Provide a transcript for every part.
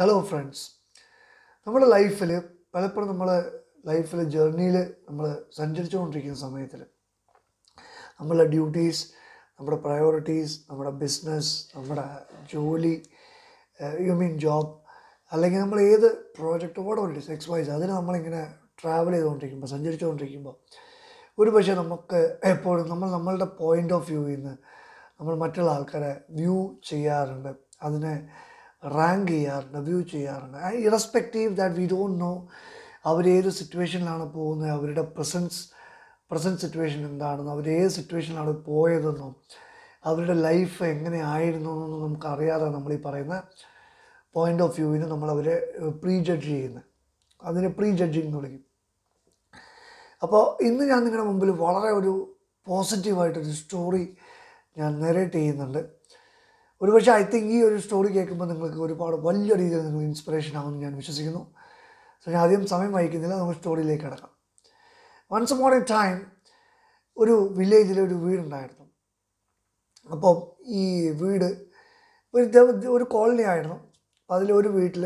hello friends നമ്മുടെ ലൈഫിൽ പലപ്പോഴും നമ്മൾ ലൈഫിൽ ജേർണിയിൽ നമ്മൾ സഞ്ചരിച്ചുകൊണ്ടിരിക്കുന്ന സമയത്തിൽ നമ്മളുടെ ഡ്യൂട്ടീസ് നമ്മുടെ പ്രയോറിറ്റീസ് നമ്മുടെ ബിസിനസ് നമ്മുടെ ജോലി യു മീൻ ജോബ് അല്ലെങ്കിൽ നമ്മൾ ഏത് പ്രോജക്റ്റോട് വേണ്ടി എക്സ് വൈസ് അതിന് നമ്മളിങ്ങനെ ട്രാവൽ ചെയ്തുകൊണ്ടിരിക്കുമ്പോൾ സഞ്ചരിച്ചുകൊണ്ടിരിക്കുമ്പോൾ ഒരു പക്ഷേ നമുക്ക് എപ്പോഴും നമ്മൾ നമ്മളുടെ പോയിൻ്റ് ഓഫ് വ്യൂവിൽ നിന്ന് നമ്മൾ മറ്റുള്ള ആൾക്കാരെ വ്യൂ ചെയ്യാറുണ്ട് അതിനെ റാങ്ക് ചെയ്യാറുണ്ട് വ്യൂ ചെയ്യാറുണ്ട് irrespective that we don't know അവരേത് സിറ്റുവേഷനിലാണ് പോകുന്നത് അവരുടെ പ്രസൻസ് പ്രസൻറ്റ് സിറ്റുവേഷൻ എന്താണെന്നും അവരേത് സിറ്റുവേഷനിലാണ് പോയതെന്നും അവരുടെ ലൈഫ് എങ്ങനെ ആയിരുന്നു എന്നൊന്നും നമുക്കറിയാതെ നമ്മൾ ഈ പറയുന്ന പോയിൻ്റ് ഓഫ് വ്യൂവിന് നമ്മൾ അവരെ പ്രീ ജഡ്ജ് ചെയ്യുന്നത് അതിനെ പ്രീ ജഡ്ജിങ് എന്ന് വിളിക്കും അപ്പോൾ ഇന്ന് ഞാൻ നിങ്ങളുടെ മുമ്പിൽ വളരെ ഒരു പോസിറ്റീവായിട്ടൊരു സ്റ്റോറി ഞാൻ നെറേറ്റ് ചെയ്യുന്നുണ്ട് ഒരുപക്ഷെ ഐ തിങ്ക് ഈ ഒരു സ്റ്റോറി കേൾക്കുമ്പോൾ നിങ്ങൾക്ക് ഒരുപാട് വലിയ രീതിയിൽ നിങ്ങൾ ഇൻസ്പിറേഷൻ ആകുമെന്ന് ഞാൻ വിശ്വസിക്കുന്നു സോ ഞാൻ അധികം സമയം വഹിക്കുന്നില്ല നമുക്ക് സ്റ്റോറിയിലേക്ക് കിടക്കാം വൺസ് മോർ എ ടൈം ഒരു വില്ലേജിൽ ഒരു വീടുണ്ടായിരുന്നു അപ്പോൾ ഈ വീട് ഒരു ഒരു കോളനി ആയിരുന്നു അതിലൊരു വീട്ടിൽ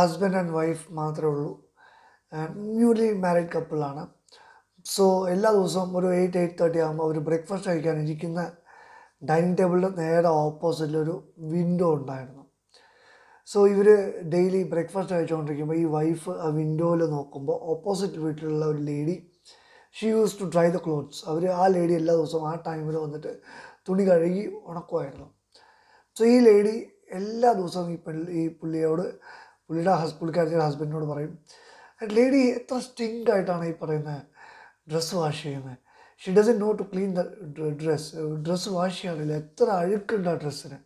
ഹസ്ബൻഡ് ആൻഡ് വൈഫ് മാത്രമേ ഉള്ളൂ ന്യൂലി മാരീഡ് കപ്പിളാണ് സോ എല്ലാ ദിവസവും ഒരു എയ്റ്റ് എയ്റ്റ് തേർട്ടി ആകുമ്പോൾ അവർ ബ്രേക്ക്ഫാസ്റ്റ് കഴിക്കാൻ ഇരിക്കുന്ന ഡൈനിങ് ടേബിളിൻ്റെ നേരെ ഓപ്പോസിറ്റിലൊരു വിൻഡോ ഉണ്ടായിരുന്നു സോ ഇവർ ഡെയിലി ബ്രേക്ക്ഫാസ്റ്റ് കഴിച്ചുകൊണ്ടിരിക്കുമ്പോൾ ഈ വൈഫ് ആ വിൻഡോയിൽ നോക്കുമ്പോൾ ഓപ്പോസിറ്റ് വീട്ടിലുള്ള ഒരു lady she use to dry the clothes അവർ ആ ലേഡി എല്ലാ ദിവസവും ആ ടൈമിൽ വന്നിട്ട് തുണി കഴുകി ഉണക്കുമായിരുന്നു സോ ഈ ലേഡി എല്ലാ ദിവസവും ഈ പെള്ളി ഈ പുള്ളിയോട് പുള്ളിയുടെ ഹസ് പുള്ളിക്കാരത്തിൻ്റെ ഹസ്ബൻഡിനോട് പറയും ലേഡി എത്ര സ്റ്റിങ്കായിട്ടാണ് ഈ പറയുന്നത് ഡ്രസ്സ് വാഷ് ചെയ്യുന്നത് she doesn't know to clean the dress dress wash ചെയ്യാറില്ല എത്ര അഴുക്കുണ്ട് ആ ഡ്രസ്സിന്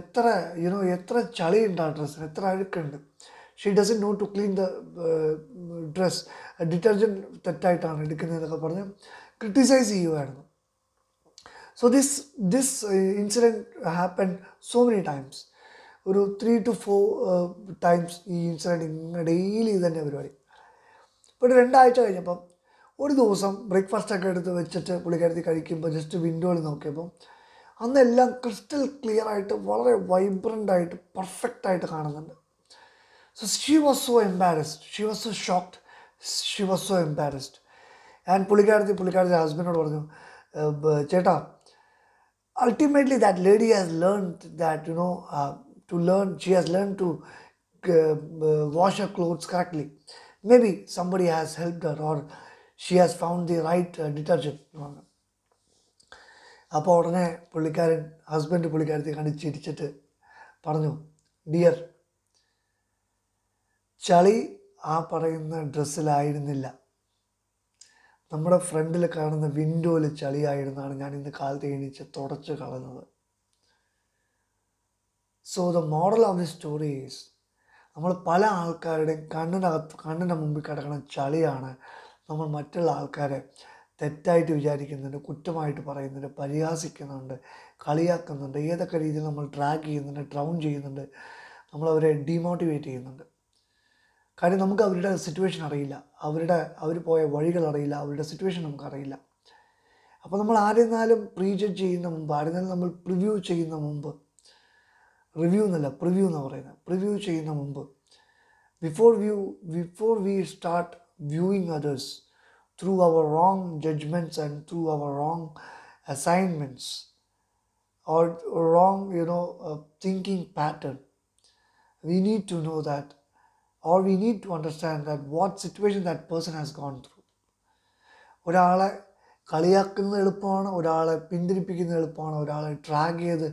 എത്ര യുനോ എത്ര ചളിയുണ്ട് ആ ഡ്രസ്സിന് എത്ര അഴുക്കുണ്ട് she doesn't know to clean the dress detergent തെറ്റായിട്ടാണ് എടുക്കുന്നതെന്നൊക്കെ പറഞ്ഞ് ക്രിറ്റിസൈസ് ചെയ്യുമായിരുന്നു so this this incident happen so many times ഒരു ത്രീ ടു ഫോർ ടൈംസ് ഈ ഇൻസിഡൻറ്റ് ഇങ്ങനെ ഡെയിലി ഇത് തന്നെ പരിപാടി ഇപ്പോൾ രണ്ടാഴ്ച കഴിഞ്ഞപ്പം ഒരു ദിവസം ബ്രേക്ക്ഫാസ്റ്റൊക്കെ എടുത്ത് വെച്ചിട്ട് പുള്ളിക്കാരത്തി കഴിക്കുമ്പോൾ ജസ്റ്റ് വിൻഡോയിൽ നോക്കിയപ്പോൾ അന്നെല്ലാം ക്രിസ്റ്റൽ ക്ലിയർ ആയിട്ട് വളരെ വൈബ്രൻ്റ് ആയിട്ട് പെർഫെക്റ്റ് ആയിട്ട് കാണുന്നുണ്ട് so she was so embarrassed she was so shocked she was so embarrassed ഞാൻ പുള്ളിക്കാരത്തി പുള്ളിക്കാരത്തി ഹസ്ബൻഡിനോട് പറഞ്ഞു ചേട്ടാ ultimately that lady has learn that you know to learn she has learn to wash a clothes correctly may be maybe somebody has helped her or she has found the right detergent എന്ന് പറഞ്ഞു അപ്പോൾ ഉടനെ പുള്ളിക്കാരൻ husband പുള്ളിക്കാരത്തെ കണ്ട് ചിരിച്ചിട്ട് പറഞ്ഞു dear ചളി ആ പറയുന്ന ഡ്രസ്സിലായിരുന്നില്ല നമ്മുടെ ഫ്രണ്ടിൽ കാണുന്ന വിൻഡോയിൽ ചളിയായിരുന്നാണ് ഞാൻ ഇന്ന് കാലത്ത് എണീച്ച് തുടച്ച് കളഞ്ഞത് so the model of the stories നമ്മൾ പല ആൾക്കാരുടെയും കണ്ണിനകത്ത് കണ്ണിൻ്റെ മുമ്പിൽ കിടക്കുന്ന ചളിയാണ് നമ്മൾ മറ്റുള്ള ആൾക്കാരെ തെറ്റായിട്ട് വിചാരിക്കുന്നുണ്ട് കുറ്റമായിട്ട് പറയുന്നുണ്ട് പരിഹാസിക്കുന്നുണ്ട് കളിയാക്കുന്നുണ്ട് ഏതൊക്കെ രീതിയിൽ നമ്മൾ ട്രാക്ക് ചെയ്യുന്നുണ്ട് ട്രൗൺ ചെയ്യുന്നുണ്ട് നമ്മളവരെ ഡീമോട്ടിവേറ്റ് ചെയ്യുന്നുണ്ട് കാര്യം നമുക്ക് അവരുടെ സിറ്റുവേഷൻ അറിയില്ല അവരുടെ അവർ പോയ വഴികൾ അറിയില്ല അവരുടെ സിറ്റുവേഷൻ നമുക്കറിയില്ല അപ്പോൾ നമ്മൾ ആരെന്നാലും പ്രീജഡ് ചെയ്യുന്ന മുമ്പ് ആരെന്നാലും നമ്മൾ പ്രിവ്യൂ ചെയ്യുന്ന മുമ്പ് റിവ്യൂ എന്നല്ല പ്രിവ്യൂ എന്ന് പറയുന്നത് പ്രിവ്യൂ ചെയ്യുന്ന മുമ്പ് before view before we start viewing others through our wrong judgments and through our wrong assignments or, wrong you know uh, thinking pattern we need to know that or we need to understand that what situation that person has gone through ഒരാളെ കളിയാക്കുന്നത് എളുപ്പമാണ് ഒരാളെ പിന്തിരിപ്പിക്കുന്നത് എളുപ്പമാണ് ഒരാളെ ട്രാഗ് ചെയ്ത്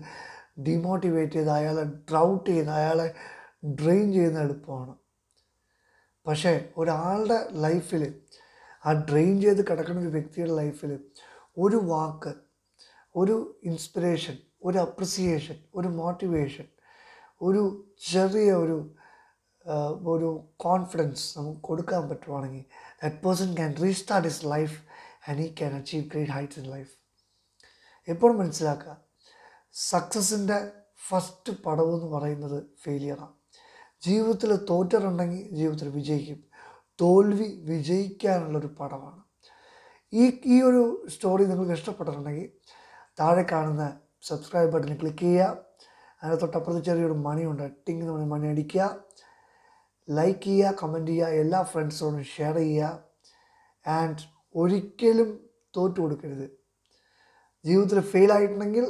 demotivate ചെയ്ത് അയാളെ drought ചെയ്ത് അയാളെ ഡ്രെയിൻ ചെയ്യുന്നത് എളുപ്പമാണ് പക്ഷേ ഒരാളുടെ ലൈഫിൽ ആ ഡ്രെയിൻ ചെയ്ത് കിടക്കുന്ന ഒരു വ്യക്തിയുടെ ലൈഫിൽ ഒരു വാക്ക് ഒരു ഇൻസ്പിറേഷൻ ഒരു അപ്രിസിയേഷൻ ഒരു മോട്ടിവേഷൻ ഒരു ചെറിയ ഒരു ഒരു കോൺഫിഡൻസ് നമുക്ക് കൊടുക്കാൻ പറ്റുവാണെങ്കിൽ that person can restart his life and he can achieve great heights in life എപ്പോഴും മനസ്സിലാക്കുക സക്സസിൻ്റെ ഫസ്റ്റ് പടവെന്ന് എന്ന് പറയുന്നത് ഫെയിലിയറാണ് ജീവിതത്തിൽ തോറ്റിട്ടുണ്ടെങ്കിൽ ജീവിതത്തിൽ വിജയിക്കും തോൽവി വിജയിക്കാനുള്ളൊരു പടമാണ് ഈ ഈ ഒരു സ്റ്റോറി നിങ്ങൾക്ക് ഇഷ്ടപ്പെട്ടിട്ടുണ്ടെങ്കിൽ താഴെ കാണുന്ന സബ്സ്ക്രൈബ് ബട്ടണിൽ ക്ലിക്ക് ചെയ്യുക അതിന് തൊട്ടപ്പുറത്ത് ചെറിയൊരു മണിയുണ്ട് ടിങ് എന്ന് പറഞ്ഞ മണി അടിക്കുക ലൈക്ക് ചെയ്യുക കമൻറ്റ് ചെയ്യുക എല്ലാ ഫ്രണ്ട്സിനോടും ഷെയർ ചെയ്യുക ആൻഡ് ഒരിക്കലും തോറ്റു കൊടുക്കരുത് ജീവിതത്തിൽ ഫെയിൽ ആയിട്ടുണ്ടെങ്കിൽ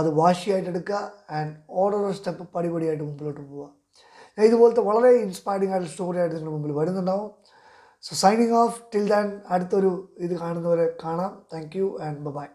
അത് വാശിയായിട്ട് എടുക്കുക ആൻഡ് ഓരോരോ സ്റ്റെപ്പ് പടിപടിയായിട്ട് മുമ്പിലോട്ട് പോവുക ഇതുപോലത്തെ വളരെ ഇൻസ്പയറിംഗ് ആയിട്ടുള്ള സ്റ്റോറി ആയിട്ട് നിങ്ങളുടെ മുമ്പിൽ വരുന്നുണ്ടാവും so signing off till then അടുത്തൊരു ഇത് കാണുന്നവരെ കാണാം താങ്ക് യു ആൻഡ് ബൈ